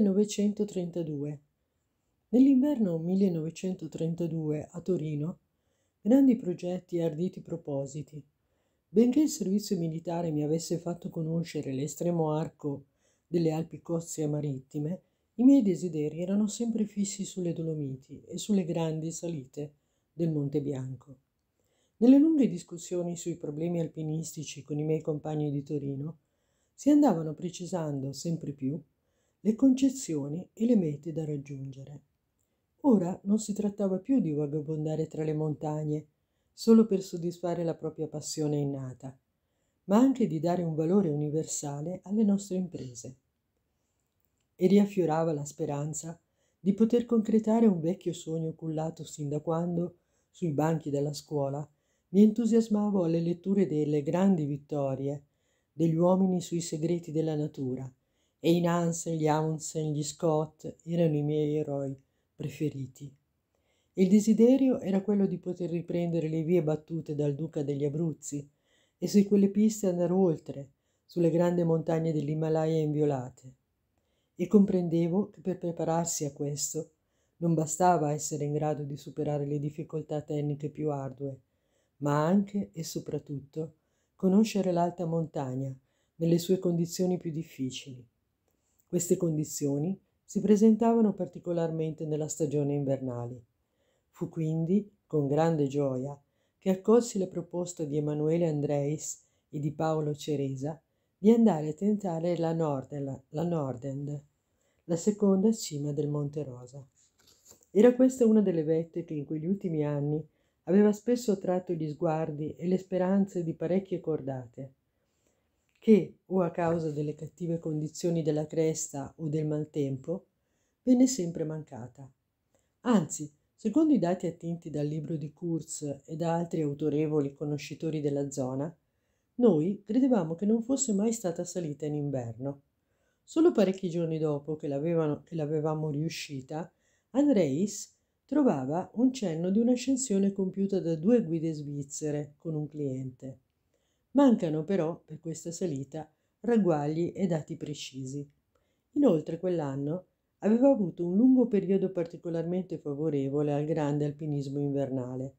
1932. Nell'inverno 1932 a Torino, grandi progetti e arditi propositi. Benché il servizio militare mi avesse fatto conoscere l'estremo arco delle Alpi Cozzie marittime, i miei desideri erano sempre fissi sulle Dolomiti e sulle grandi salite del Monte Bianco. Nelle lunghe discussioni sui problemi alpinistici con i miei compagni di Torino, si andavano precisando sempre più le concezioni e le mete da raggiungere. Ora non si trattava più di vagabondare tra le montagne solo per soddisfare la propria passione innata, ma anche di dare un valore universale alle nostre imprese. E riaffiorava la speranza di poter concretare un vecchio sogno cullato sin da quando, sui banchi della scuola, mi entusiasmavo alle letture delle grandi vittorie degli uomini sui segreti della natura, e i Nansen, gli Amundsen, gli Scott erano i miei eroi preferiti. Il desiderio era quello di poter riprendere le vie battute dal duca degli Abruzzi e su quelle piste andare oltre, sulle grandi montagne dell'Himalaya inviolate. E comprendevo che per prepararsi a questo non bastava essere in grado di superare le difficoltà tecniche più ardue, ma anche e soprattutto conoscere l'alta montagna nelle sue condizioni più difficili queste condizioni si presentavano particolarmente nella stagione invernale. Fu quindi, con grande gioia, che accolsi la proposta di Emanuele Andreis e di Paolo Ceresa di andare a tentare la, Norden, la Nordend, la seconda cima del Monte Rosa. Era questa una delle vette che in quegli ultimi anni aveva spesso attratto gli sguardi e le speranze di parecchie cordate che, o a causa delle cattive condizioni della cresta o del maltempo, venne sempre mancata. Anzi, secondo i dati attinti dal libro di Kurz e da altri autorevoli conoscitori della zona, noi credevamo che non fosse mai stata salita in inverno. Solo parecchi giorni dopo che, che l'avevamo riuscita, Andreis trovava un cenno di un'ascensione compiuta da due guide svizzere con un cliente. Mancano però, per questa salita, ragguagli e dati precisi. Inoltre quell'anno aveva avuto un lungo periodo particolarmente favorevole al grande alpinismo invernale.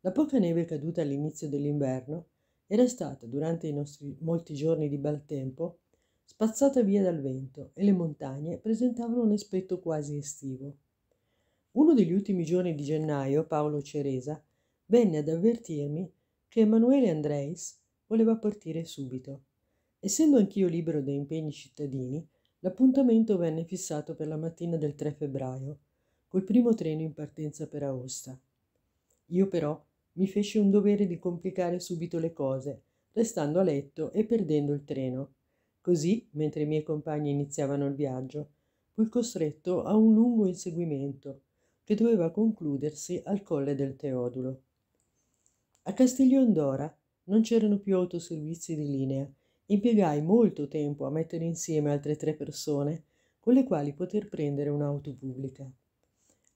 La poca neve caduta all'inizio dell'inverno era stata, durante i nostri molti giorni di bel tempo, spazzata via dal vento e le montagne presentavano un aspetto quasi estivo. Uno degli ultimi giorni di gennaio, Paolo Ceresa venne ad avvertirmi che Emanuele Andreis voleva partire subito. Essendo anch'io libero da impegni cittadini, l'appuntamento venne fissato per la mattina del 3 febbraio, col primo treno in partenza per Aosta. Io però mi feci un dovere di complicare subito le cose, restando a letto e perdendo il treno. Così, mentre i miei compagni iniziavano il viaggio, fui costretto a un lungo inseguimento che doveva concludersi al colle del Teodulo. A Castiglion d'Ora non c'erano più autoservizi di linea. Impiegai molto tempo a mettere insieme altre tre persone con le quali poter prendere un'auto pubblica.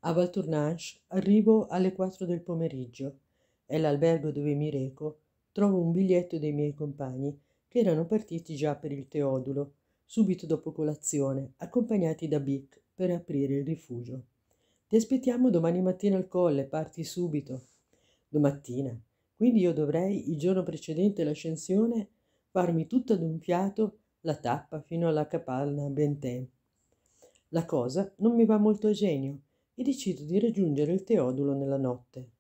A Valtournanche arrivo alle 4 del pomeriggio. È l'albergo dove mi reco. Trovo un biglietto dei miei compagni che erano partiti già per il Teodulo, subito dopo colazione, accompagnati da Bic per aprire il rifugio. Ti aspettiamo domani mattina al colle, parti subito. Domattina. Quindi io dovrei, il giorno precedente l'ascensione, farmi tutta d'un fiato la tappa fino alla capanna Benten. La cosa non mi va molto a genio e decido di raggiungere il Teodulo nella notte.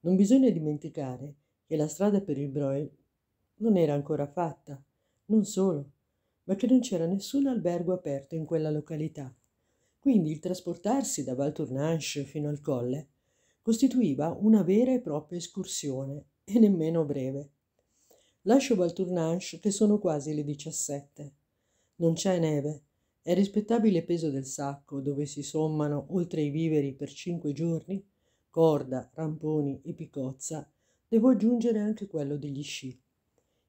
Non bisogna dimenticare che la strada per il Broil non era ancora fatta, non solo, ma che non c'era nessun albergo aperto in quella località. Quindi il trasportarsi da Val Tournanche fino al colle costituiva una vera e propria escursione, e nemmeno breve. Lascio Balturnanche che sono quasi le 17. Non c'è neve. È rispettabile peso del sacco, dove si sommano, oltre i viveri per cinque giorni, corda, ramponi e picozza, devo aggiungere anche quello degli sci.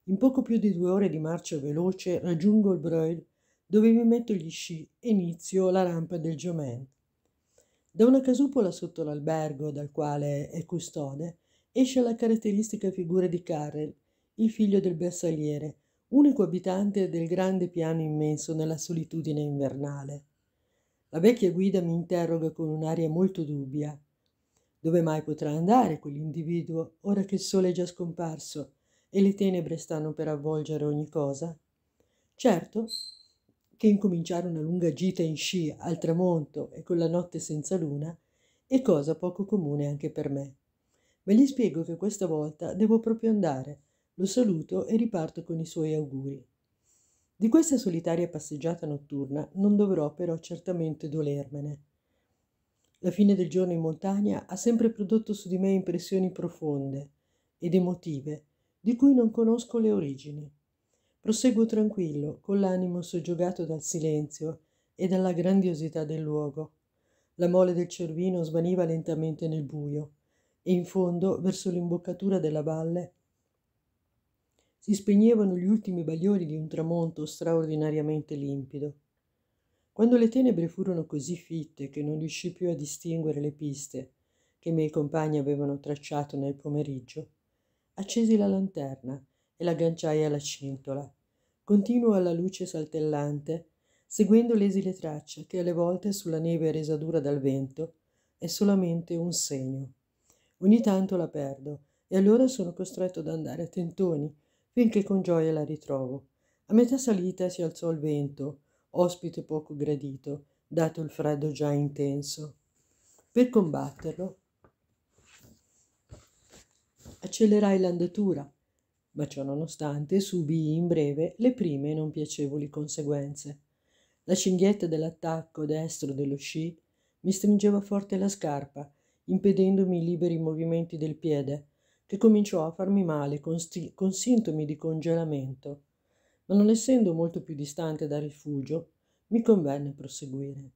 In poco più di due ore di marcia veloce raggiungo il Breuil, dove mi metto gli sci e inizio la rampa del Geomen. Da una casupola sotto l'albergo dal quale è custode esce la caratteristica figura di Carrel, il figlio del bersagliere, unico abitante del grande piano immenso nella solitudine invernale. La vecchia guida mi interroga con un'aria molto dubbia. Dove mai potrà andare quell'individuo ora che il sole è già scomparso e le tenebre stanno per avvolgere ogni cosa? Certo, che incominciare una lunga gita in sci al tramonto e con la notte senza luna è cosa poco comune anche per me. Ma gli spiego che questa volta devo proprio andare, lo saluto e riparto con i suoi auguri. Di questa solitaria passeggiata notturna non dovrò però certamente dolermene. La fine del giorno in montagna ha sempre prodotto su di me impressioni profonde ed emotive, di cui non conosco le origini proseguo tranquillo, con l'animo soggiogato dal silenzio e dalla grandiosità del luogo. La mole del Cervino svaniva lentamente nel buio e in fondo, verso l'imboccatura della valle, si spegnevano gli ultimi bagliori di un tramonto straordinariamente limpido. Quando le tenebre furono così fitte che non riuscì più a distinguere le piste che i miei compagni avevano tracciato nel pomeriggio, accesi la lanterna e l'agganciai alla cintola. Continuo alla luce saltellante, seguendo l'esile traccia che alle volte sulla neve resa dura dal vento è solamente un segno. Ogni tanto la perdo e allora sono costretto ad andare a tentoni finché con gioia la ritrovo. A metà salita si alzò il vento, ospite poco gradito, dato il freddo già intenso. Per combatterlo accelerai l'andatura, ma ciò nonostante subì in breve le prime non piacevoli conseguenze. La cinghietta dell'attacco destro dello sci mi stringeva forte la scarpa, impedendomi i liberi movimenti del piede, che cominciò a farmi male con, sti- con sintomi di congelamento. Ma non essendo molto più distante dal rifugio, mi convenne proseguire.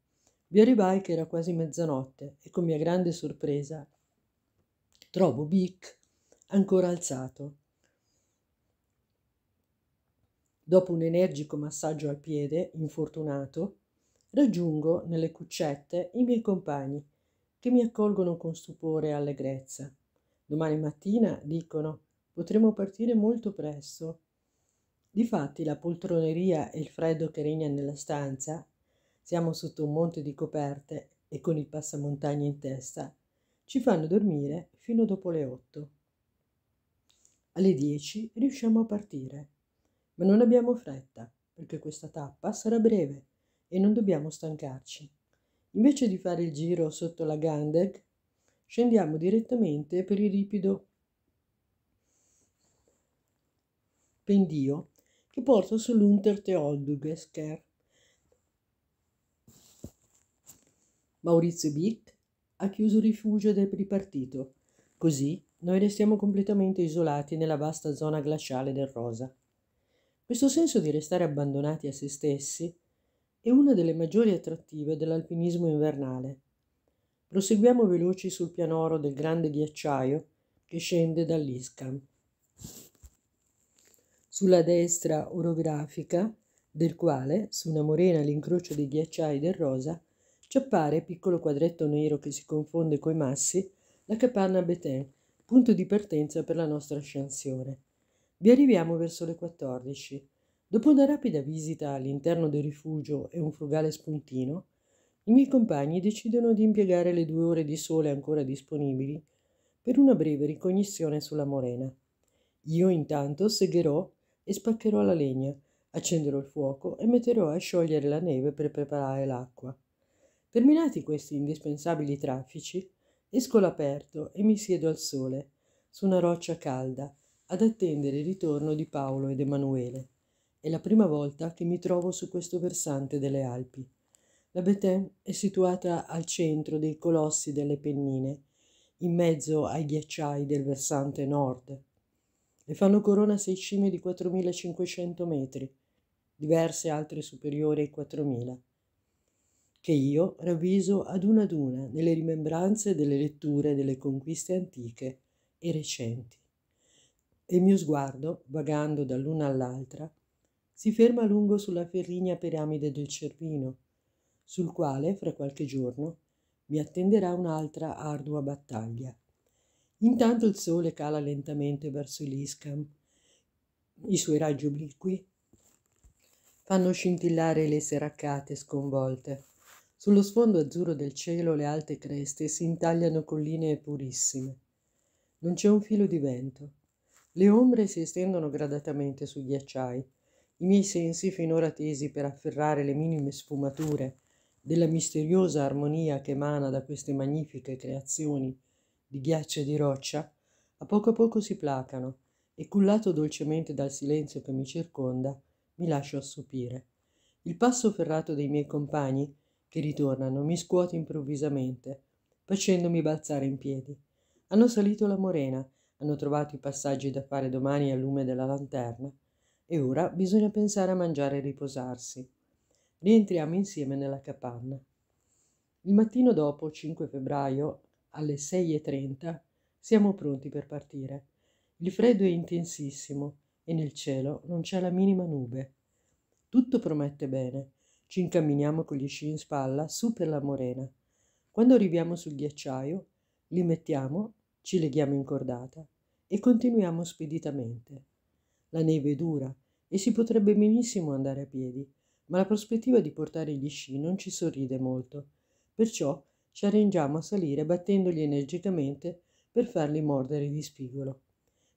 Vi arrivai che era quasi mezzanotte e con mia grande sorpresa trovo Bic ancora alzato Dopo un energico massaggio al piede, infortunato, raggiungo nelle cuccette i miei compagni, che mi accolgono con stupore e allegrezza. Domani mattina, dicono, potremo partire molto presto. Difatti la poltroneria e il freddo che regna nella stanza, siamo sotto un monte di coperte e con il passamontagna in testa, ci fanno dormire fino dopo le otto. Alle dieci riusciamo a partire. Ma non abbiamo fretta, perché questa tappa sarà breve e non dobbiamo stancarci. Invece di fare il giro sotto la Gandeg, scendiamo direttamente per il ripido pendio che porta sull'Unter Teoldugesker. Maurizio Bitt ha chiuso rifugio del ripartito. così noi restiamo completamente isolati nella vasta zona glaciale del Rosa. Questo senso di restare abbandonati a se stessi è una delle maggiori attrattive dell'alpinismo invernale. Proseguiamo veloci sul pianoro del grande ghiacciaio che scende dall'Iscam. Sulla destra orografica, del quale, su una morena all'incrocio dei ghiacciai del Rosa, ci appare, piccolo quadretto nero che si confonde coi massi, la capanna Betin, punto di partenza per la nostra ascensione. Vi arriviamo verso le 14. Dopo una rapida visita all'interno del rifugio e un frugale spuntino, i miei compagni decidono di impiegare le due ore di sole ancora disponibili per una breve ricognizione sulla morena. Io intanto segherò e spaccherò la legna, accenderò il fuoco e metterò a sciogliere la neve per preparare l'acqua. Terminati questi indispensabili traffici, esco all'aperto e mi siedo al sole, su una roccia calda, ad attendere il ritorno di Paolo ed Emanuele. È la prima volta che mi trovo su questo versante delle Alpi. La Bethène è situata al centro dei colossi delle Pennine, in mezzo ai ghiacciai del versante nord. Le fanno corona sei cime di 4.500 metri, diverse altre superiori ai 4.000, che io ravviso ad una ad una nelle rimembranze delle letture delle conquiste antiche e recenti e il mio sguardo, vagando dall'una all'altra, si ferma a lungo sulla ferrigna piramide del Cervino, sul quale, fra qualche giorno, mi attenderà un'altra ardua battaglia. Intanto il sole cala lentamente verso l'Iscam, i suoi raggi obliqui fanno scintillare le serraccate sconvolte. Sullo sfondo azzurro del cielo le alte creste si intagliano colline purissime. Non c'è un filo di vento. Le ombre si estendono gradatamente sui ghiacciai, i miei sensi finora tesi per afferrare le minime sfumature della misteriosa armonia che emana da queste magnifiche creazioni di ghiaccio e di roccia, a poco a poco si placano e cullato dolcemente dal silenzio che mi circonda, mi lascio assopire. Il passo ferrato dei miei compagni, che ritornano, mi scuote improvvisamente, facendomi balzare in piedi. Hanno salito la morena hanno trovato i passaggi da fare domani al lume della lanterna e ora bisogna pensare a mangiare e riposarsi. Rientriamo insieme nella capanna. Il mattino dopo, 5 febbraio, alle 6.30, siamo pronti per partire. Il freddo è intensissimo e nel cielo non c'è la minima nube. Tutto promette bene. Ci incamminiamo con gli sci in spalla su per la morena. Quando arriviamo sul ghiacciaio, li mettiamo ci leghiamo in cordata e continuiamo speditamente. La neve è dura e si potrebbe benissimo andare a piedi, ma la prospettiva di portare gli sci non ci sorride molto, perciò ci arrangiamo a salire battendogli energicamente per farli mordere di spigolo.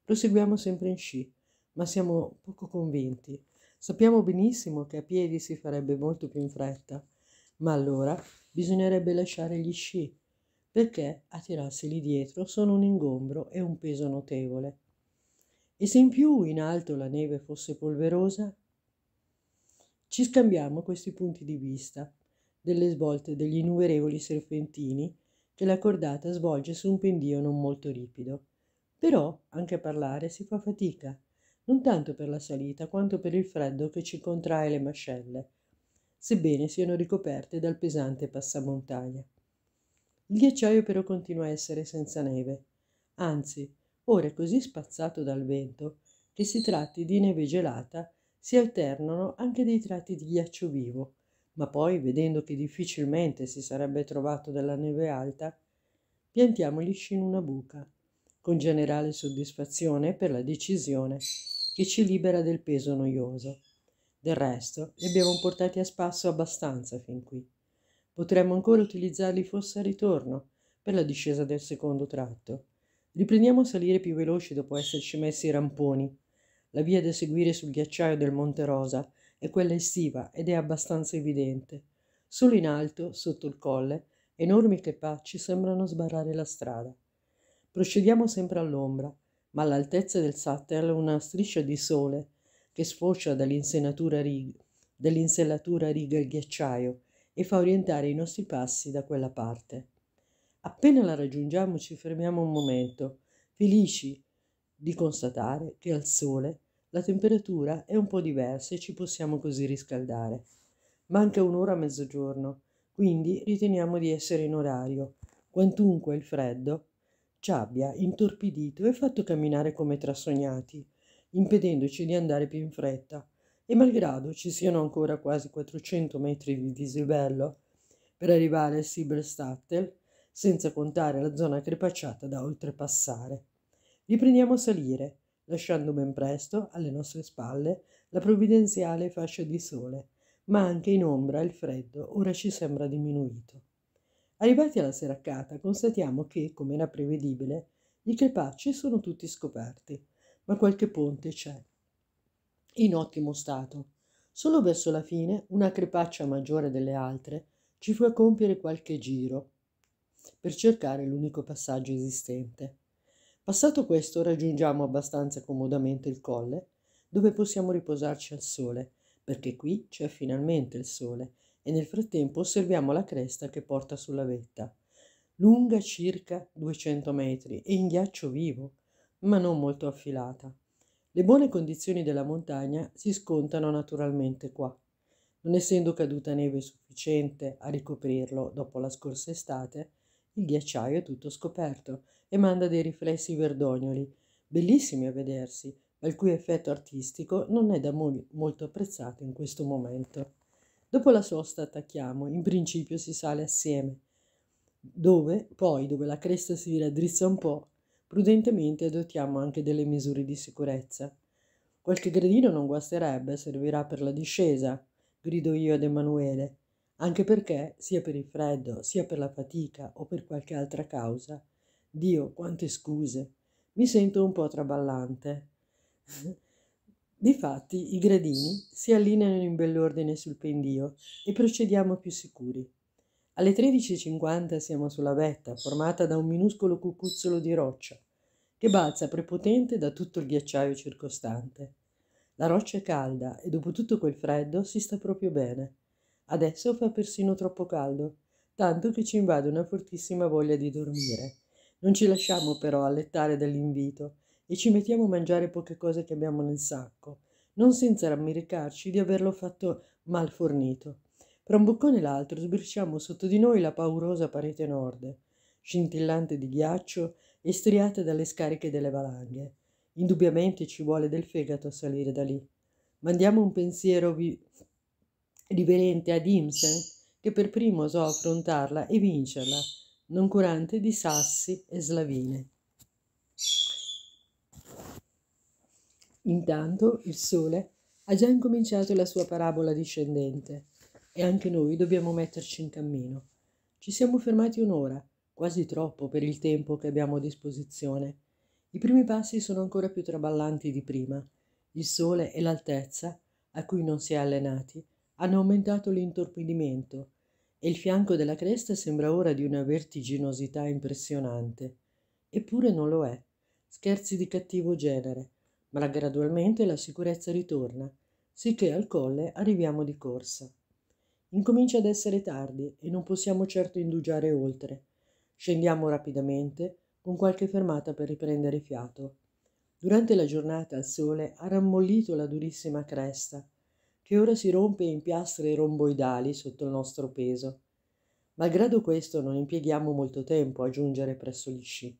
Proseguiamo sempre in sci, ma siamo poco convinti. Sappiamo benissimo che a piedi si farebbe molto più in fretta, ma allora bisognerebbe lasciare gli sci perché a tirarseli dietro sono un ingombro e un peso notevole. E se in più in alto la neve fosse polverosa? Ci scambiamo questi punti di vista, delle svolte degli innumerevoli serpentini che la cordata svolge su un pendio non molto ripido. Però anche a parlare si fa fatica, non tanto per la salita quanto per il freddo che ci contrae le mascelle, sebbene siano ricoperte dal pesante passamontagna. Il ghiacciaio però continua a essere senza neve, anzi, ora è così spazzato dal vento che si tratti di neve gelata si alternano anche dei tratti di ghiaccio vivo, ma poi, vedendo che difficilmente si sarebbe trovato della neve alta, piantiamo gli sci in una buca, con generale soddisfazione per la decisione che ci libera del peso noioso. Del resto, li abbiamo portati a spasso abbastanza fin qui. Potremmo ancora utilizzarli forse a ritorno, per la discesa del secondo tratto. Riprendiamo a salire più veloci dopo esserci messi i ramponi. La via da seguire sul ghiacciaio del Monte Rosa è quella estiva ed è abbastanza evidente. Solo in alto, sotto il colle, enormi crepacci sembrano sbarrare la strada. Procediamo sempre all'ombra, ma all'altezza del Sattel una striscia di sole che sfocia dall'insellatura rig- dell'insellatura riga il ghiacciaio e fa orientare i nostri passi da quella parte. Appena la raggiungiamo ci fermiamo un momento, felici di constatare che al sole la temperatura è un po' diversa e ci possiamo così riscaldare. Manca un'ora a mezzogiorno, quindi riteniamo di essere in orario, quantunque il freddo ci abbia intorpidito e fatto camminare come trasognati, impedendoci di andare più in fretta, e malgrado ci siano ancora quasi 400 metri di dislivello per arrivare al Silberstattel, senza contare la zona crepacciata da oltrepassare. Riprendiamo a salire, lasciando ben presto alle nostre spalle la provvidenziale fascia di sole, ma anche in ombra il freddo ora ci sembra diminuito. Arrivati alla seracata constatiamo che, come era prevedibile, i crepacci sono tutti scoperti, ma qualche ponte c'è in ottimo stato. Solo verso la fine, una crepaccia maggiore delle altre ci fu a compiere qualche giro per cercare l'unico passaggio esistente. Passato questo, raggiungiamo abbastanza comodamente il colle, dove possiamo riposarci al sole, perché qui c'è finalmente il sole, e nel frattempo osserviamo la cresta che porta sulla vetta, lunga circa 200 metri e in ghiaccio vivo, ma non molto affilata. Le buone condizioni della montagna si scontano naturalmente qua. Non essendo caduta neve sufficiente a ricoprirlo dopo la scorsa estate, il ghiacciaio è tutto scoperto e manda dei riflessi verdognoli, bellissimi a vedersi, ma il cui effetto artistico non è da mol- molto apprezzato in questo momento. Dopo la sosta attacchiamo, in principio si sale assieme, dove poi, dove la cresta si raddrizza un po', Prudentemente adottiamo anche delle misure di sicurezza. Qualche gradino non guasterebbe, servirà per la discesa, grido io ad Emanuele, anche perché, sia per il freddo, sia per la fatica o per qualche altra causa, Dio, quante scuse, mi sento un po' traballante. Difatti, i gradini si allineano in bell'ordine sul pendio e procediamo più sicuri. Alle 13.50 siamo sulla vetta, formata da un minuscolo cucuzzolo di roccia, che balza prepotente da tutto il ghiacciaio circostante. La roccia è calda e dopo tutto quel freddo si sta proprio bene. Adesso fa persino troppo caldo, tanto che ci invade una fortissima voglia di dormire. Non ci lasciamo però allettare dall'invito e ci mettiamo a mangiare poche cose che abbiamo nel sacco, non senza rammiricarci di averlo fatto mal fornito. Tra un boccone e l'altro sbirciamo sotto di noi la paurosa parete nord, scintillante di ghiaccio e striata dalle scariche delle valanghe. Indubbiamente ci vuole del fegato a salire da lì. Mandiamo un pensiero vi- riverente ad Imsen, che per primo osò affrontarla e vincerla, non curante di sassi e slavine. Intanto il sole ha già incominciato la sua parabola discendente e anche noi dobbiamo metterci in cammino. Ci siamo fermati un'ora, quasi troppo per il tempo che abbiamo a disposizione. I primi passi sono ancora più traballanti di prima. Il sole e l'altezza, a cui non si è allenati, hanno aumentato l'intorpidimento e il fianco della cresta sembra ora di una vertiginosità impressionante. Eppure non lo è. Scherzi di cattivo genere, ma gradualmente la sicurezza ritorna, sicché al colle arriviamo di corsa. Incomincia ad essere tardi e non possiamo certo indugiare oltre. Scendiamo rapidamente, con qualche fermata per riprendere fiato. Durante la giornata il sole ha rammollito la durissima cresta, che ora si rompe in piastre romboidali sotto il nostro peso. Malgrado questo non impieghiamo molto tempo a giungere presso gli sci.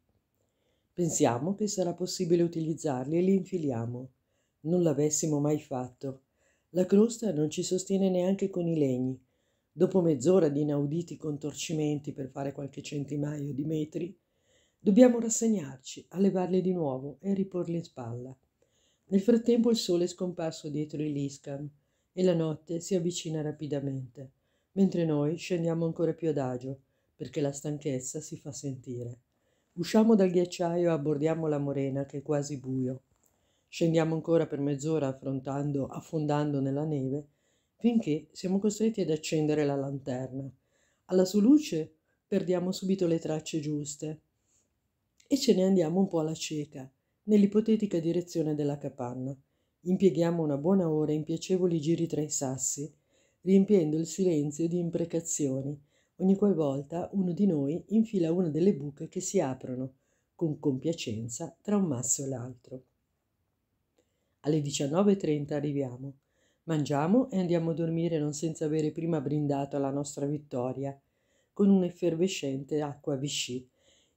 Pensiamo che sarà possibile utilizzarli e li infiliamo. Non l'avessimo mai fatto. La crosta non ci sostiene neanche con i legni. Dopo mezz'ora di inauditi contorcimenti per fare qualche centinaio di metri, dobbiamo rassegnarci a levarle di nuovo e riporle in spalla. Nel frattempo il sole è scomparso dietro i Liscam e la notte si avvicina rapidamente, mentre noi scendiamo ancora più adagio perché la stanchezza si fa sentire. Usciamo dal ghiacciaio e abbordiamo la morena che è quasi buio. Scendiamo ancora per mezz'ora affrontando, affondando nella neve, finché siamo costretti ad accendere la lanterna. Alla sua luce perdiamo subito le tracce giuste e ce ne andiamo un po' alla cieca, nell'ipotetica direzione della capanna. Impieghiamo una buona ora in piacevoli giri tra i sassi, riempiendo il silenzio di imprecazioni, ogni qualvolta uno di noi infila una delle buche che si aprono, con compiacenza, tra un masso e l'altro. Alle 19.30 arriviamo. Mangiamo e andiamo a dormire non senza avere prima brindato la nostra vittoria con un'effervescente acqua Vichy.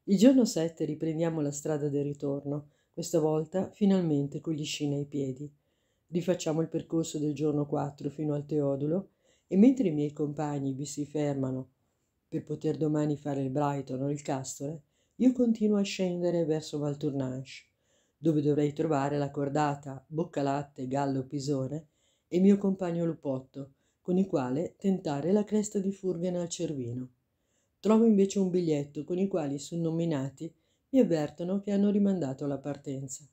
Il giorno 7 riprendiamo la strada del ritorno, questa volta finalmente con gli sci ai piedi. Rifacciamo il percorso del giorno 4 fino al Teodulo e mentre i miei compagni vi si fermano per poter domani fare il Brighton o il Castore, io continuo a scendere verso Valtournanche dove dovrei trovare la cordata, boccalatte, gallo, pisone e mio compagno lupotto, con il quale tentare la cresta di Furgana al Cervino. Trovo invece un biglietto con i quali i sunnominati mi avvertono che hanno rimandato la partenza.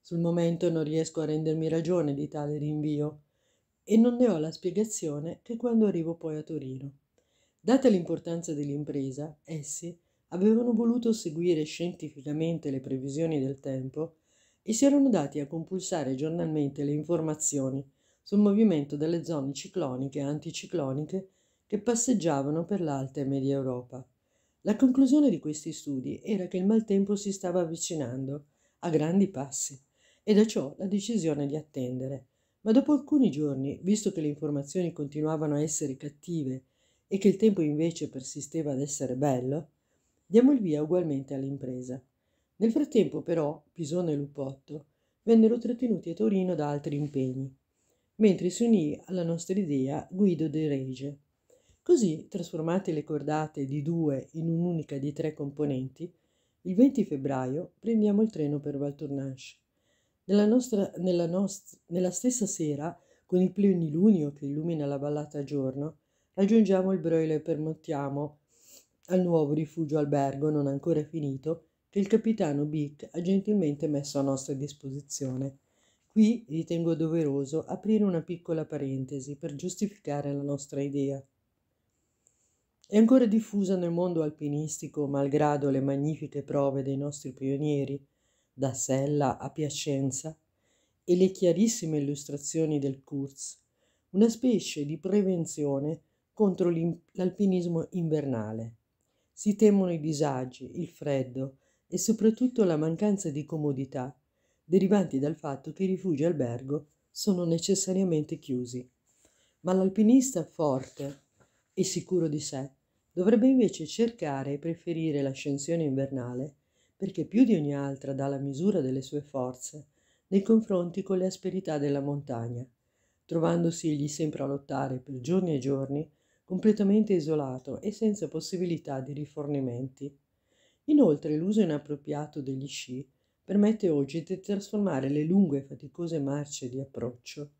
Sul momento non riesco a rendermi ragione di tale rinvio e non ne ho la spiegazione che quando arrivo poi a Torino. Data l'importanza dell'impresa, essi avevano voluto seguire scientificamente le previsioni del tempo e si erano dati a compulsare giornalmente le informazioni sul movimento delle zone cicloniche e anticicloniche che passeggiavano per l'Alta e Media Europa. La conclusione di questi studi era che il maltempo si stava avvicinando a grandi passi e da ciò la decisione di attendere. Ma dopo alcuni giorni, visto che le informazioni continuavano a essere cattive e che il tempo invece persisteva ad essere bello, diamo il via ugualmente all'impresa. Nel frattempo, però, Pisone e Lupotto vennero trattenuti a Torino da altri impegni, mentre si unì alla nostra idea Guido de Rege. Così, trasformate le cordate di due in un'unica di tre componenti, il 20 febbraio prendiamo il treno per Valtournanche. Nella, nostra, nella, nost- nella stessa sera, con il plenilunio che illumina la ballata a giorno, raggiungiamo il Breuil e permottiamo al nuovo rifugio albergo non ancora finito che il capitano Bick ha gentilmente messo a nostra disposizione. Qui ritengo doveroso aprire una piccola parentesi per giustificare la nostra idea. È ancora diffusa nel mondo alpinistico, malgrado le magnifiche prove dei nostri pionieri, da Sella a Piacenza, e le chiarissime illustrazioni del Kurz, una specie di prevenzione contro l'alpinismo invernale si temono i disagi, il freddo e soprattutto la mancanza di comodità derivanti dal fatto che i rifugi albergo sono necessariamente chiusi. Ma l'alpinista forte e sicuro di sé dovrebbe invece cercare e preferire l'ascensione invernale perché più di ogni altra dà la misura delle sue forze nei confronti con le asperità della montagna, trovandosi egli sempre a lottare per giorni e giorni completamente isolato e senza possibilità di rifornimenti. Inoltre l'uso inappropriato degli sci permette oggi di trasformare le lunghe e faticose marce di approccio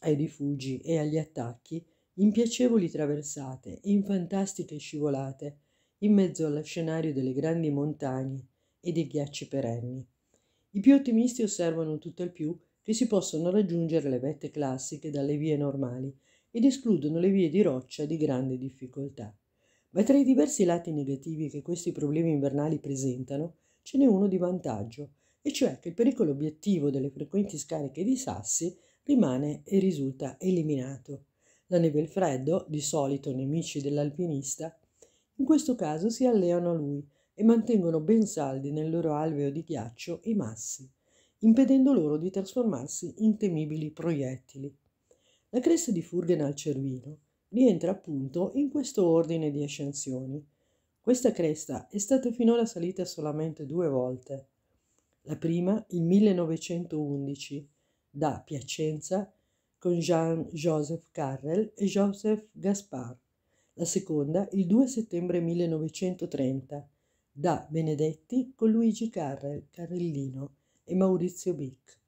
ai rifugi e agli attacchi in piacevoli traversate e in fantastiche scivolate in mezzo allo scenario delle grandi montagne e dei ghiacci perenni. I più ottimisti osservano tutt'al più che si possono raggiungere le vette classiche dalle vie normali ed escludono le vie di roccia di grande difficoltà. Ma tra i diversi lati negativi che questi problemi invernali presentano, ce n'è uno di vantaggio, e cioè che il pericolo obiettivo delle frequenti scariche di sassi rimane e risulta eliminato. La neve e il freddo, di solito nemici dell'alpinista, in questo caso si alleano a lui e mantengono ben saldi nel loro alveo di ghiaccio i massi, impedendo loro di trasformarsi in temibili proiettili. La cresta di Furgen al Cervino rientra appunto in questo ordine di ascensioni. Questa cresta è stata finora salita solamente due volte. La prima il 1911 da Piacenza con Jean-Joseph Carrel e Joseph Gaspard. La seconda il 2 settembre 1930 da Benedetti con Luigi Carrel, Carrellino e Maurizio Bic.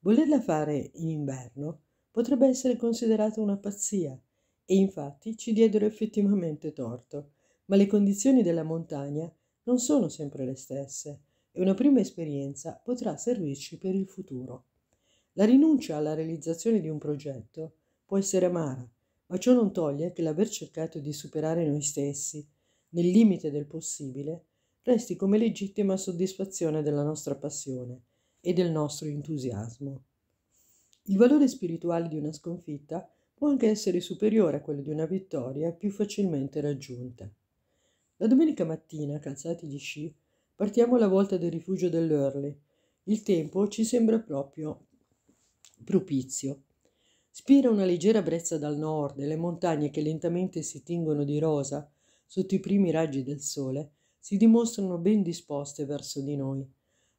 Volerla fare in inverno potrebbe essere considerata una pazzia, e infatti ci diedero effettivamente torto, ma le condizioni della montagna non sono sempre le stesse e una prima esperienza potrà servirci per il futuro. La rinuncia alla realizzazione di un progetto può essere amara, ma ciò non toglie che l'aver cercato di superare noi stessi, nel limite del possibile, resti come legittima soddisfazione della nostra passione e del nostro entusiasmo. Il valore spirituale di una sconfitta può anche essere superiore a quello di una vittoria più facilmente raggiunta. La domenica mattina, calzati gli sci, partiamo alla volta del rifugio dell'Early. Il tempo ci sembra proprio propizio. Spira una leggera brezza dal nord e le montagne che lentamente si tingono di rosa sotto i primi raggi del sole si dimostrano ben disposte verso di noi.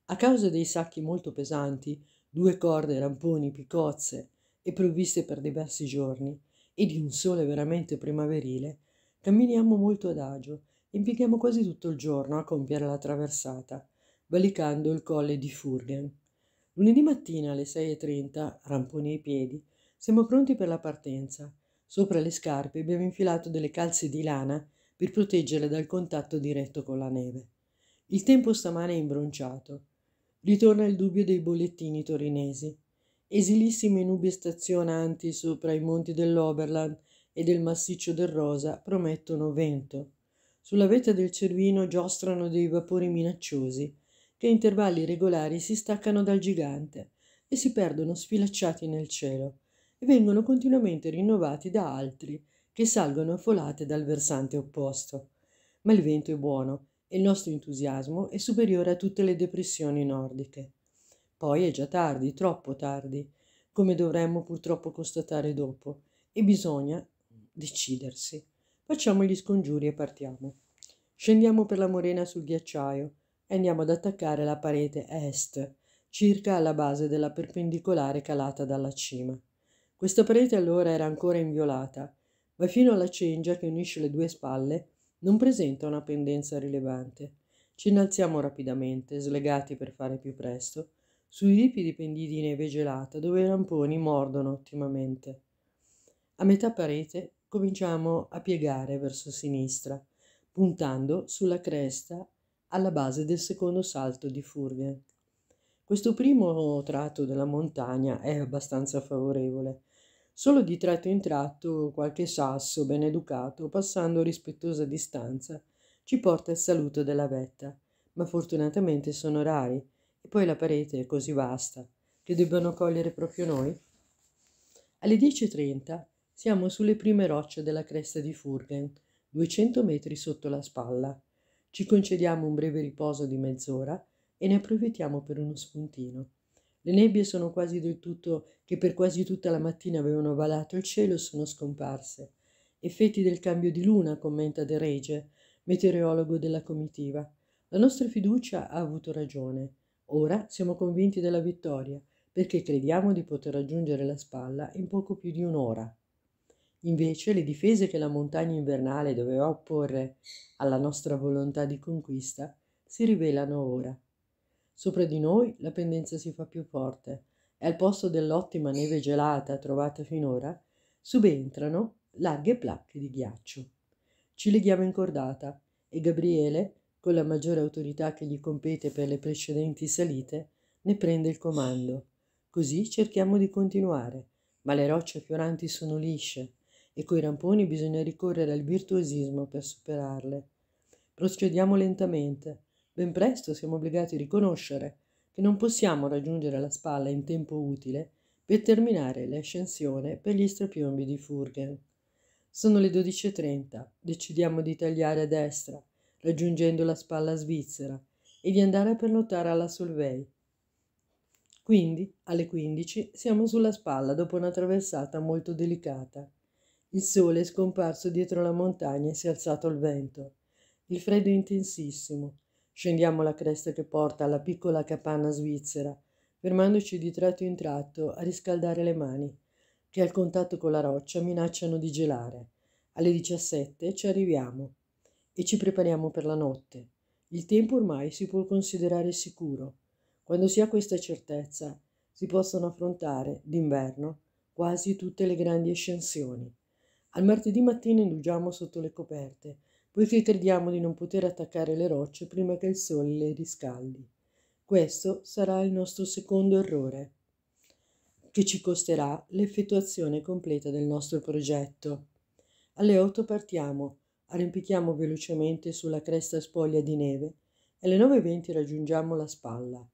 A causa dei sacchi molto pesanti, due corde, ramponi, picozze e provviste per diversi giorni e di un sole veramente primaverile, camminiamo molto adagio e impieghiamo quasi tutto il giorno a compiere la traversata, valicando il colle di Furgen. Lunedì mattina alle 6.30, ramponi ai piedi, siamo pronti per la partenza. Sopra le scarpe abbiamo infilato delle calze di lana per proteggerle dal contatto diretto con la neve. Il tempo stamane è imbronciato ritorna il dubbio dei bollettini torinesi. Esilissime nubi stazionanti sopra i monti dell'Oberland e del massiccio del Rosa promettono vento. Sulla vetta del Cervino giostrano dei vapori minacciosi, che a intervalli regolari si staccano dal gigante e si perdono sfilacciati nel cielo, e vengono continuamente rinnovati da altri che salgono a folate dal versante opposto. Ma il vento è buono e il nostro entusiasmo è superiore a tutte le depressioni nordiche. Poi è già tardi, troppo tardi, come dovremmo purtroppo constatare dopo, e bisogna decidersi. Facciamo gli scongiuri e partiamo. Scendiamo per la morena sul ghiacciaio e andiamo ad attaccare la parete est, circa alla base della perpendicolare calata dalla cima. Questa parete allora era ancora inviolata, ma fino alla cengia che unisce le due spalle non presenta una pendenza rilevante. Ci innalziamo rapidamente, slegati per fare più presto, sui ripidi pendii di neve gelata dove i ramponi mordono ottimamente. A metà parete cominciamo a piegare verso sinistra, puntando sulla cresta alla base del secondo salto di Furvien. Questo primo tratto della montagna è abbastanza favorevole, solo di tratto in tratto qualche sasso ben educato, passando rispettosa distanza, ci porta il saluto della vetta, ma fortunatamente sono rari, e poi la parete è così vasta, che debbano cogliere proprio noi. Alle 10.30 siamo sulle prime rocce della cresta di Furgen, 200 metri sotto la spalla. Ci concediamo un breve riposo di mezz'ora e ne approfittiamo per uno spuntino. Le nebbie sono quasi del tutto, che per quasi tutta la mattina avevano valato il cielo, sono scomparse. Effetti del cambio di luna, commenta De Rege, meteorologo della comitiva. La nostra fiducia ha avuto ragione. Ora siamo convinti della vittoria, perché crediamo di poter raggiungere la spalla in poco più di un'ora. Invece le difese che la montagna invernale doveva opporre alla nostra volontà di conquista si rivelano ora Sopra di noi la pendenza si fa più forte e al posto dell'ottima neve gelata trovata finora subentrano larghe placche di ghiaccio. Ci leghiamo in cordata e Gabriele, con la maggiore autorità che gli compete per le precedenti salite, ne prende il comando. Così cerchiamo di continuare, ma le rocce fioranti sono lisce e coi ramponi bisogna ricorrere al virtuosismo per superarle. Procediamo lentamente ben presto siamo obbligati a riconoscere che non possiamo raggiungere la spalla in tempo utile per terminare l'ascensione per gli strapiombi di Furgen. Sono le 12.30, decidiamo di tagliare a destra, raggiungendo la spalla svizzera, e di andare a pernottare alla Solvay. Quindi, alle 15, siamo sulla spalla dopo una traversata molto delicata. Il sole è scomparso dietro la montagna e si è alzato il vento. Il freddo è intensissimo Scendiamo la cresta che porta alla piccola capanna svizzera, fermandoci di tratto in tratto a riscaldare le mani, che al contatto con la roccia minacciano di gelare. Alle 17 ci arriviamo e ci prepariamo per la notte. Il tempo ormai si può considerare sicuro. Quando si ha questa certezza, si possono affrontare, d'inverno, quasi tutte le grandi ascensioni. Al martedì mattina indugiamo sotto le coperte, poiché crediamo di non poter attaccare le rocce prima che il sole le riscaldi. Questo sarà il nostro secondo errore, che ci costerà l'effettuazione completa del nostro progetto. Alle 8 partiamo, arrampichiamo velocemente sulla cresta spoglia di neve e alle 9.20 raggiungiamo la spalla.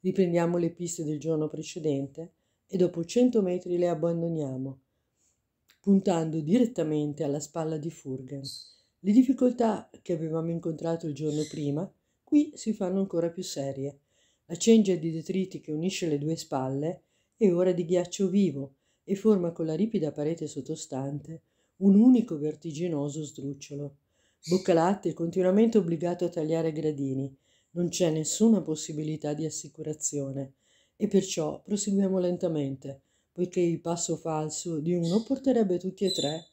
Riprendiamo le piste del giorno precedente e dopo 100 metri le abbandoniamo, puntando direttamente alla spalla di Furgen le difficoltà che avevamo incontrato il giorno prima qui si fanno ancora più serie. La cengia di detriti che unisce le due spalle è ora di ghiaccio vivo e forma con la ripida parete sottostante un unico vertiginoso sdrucciolo. Boccalatte continuamente obbligato a tagliare gradini, non c'è nessuna possibilità di assicurazione e perciò proseguiamo lentamente, poiché il passo falso di uno porterebbe tutti e tre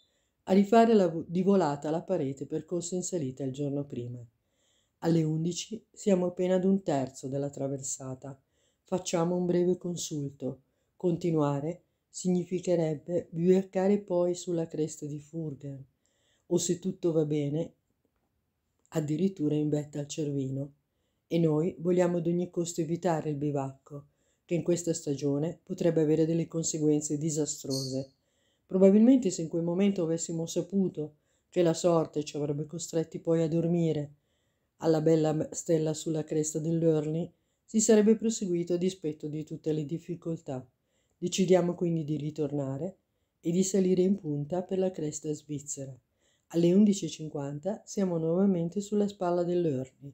a rifare la, di volata la parete percorsa in salita il giorno prima. Alle 11 siamo appena ad un terzo della traversata. Facciamo un breve consulto. Continuare significherebbe bivercare poi sulla cresta di Furger o se tutto va bene addirittura in vetta al Cervino. E noi vogliamo ad ogni costo evitare il bivacco, che in questa stagione potrebbe avere delle conseguenze disastrose. Probabilmente se in quel momento avessimo saputo che la sorte ci avrebbe costretti poi a dormire alla bella stella sulla cresta dell'Early, si sarebbe proseguito a dispetto di tutte le difficoltà. Decidiamo quindi di ritornare e di salire in punta per la cresta svizzera. Alle 11.50 siamo nuovamente sulla spalla dell'Early.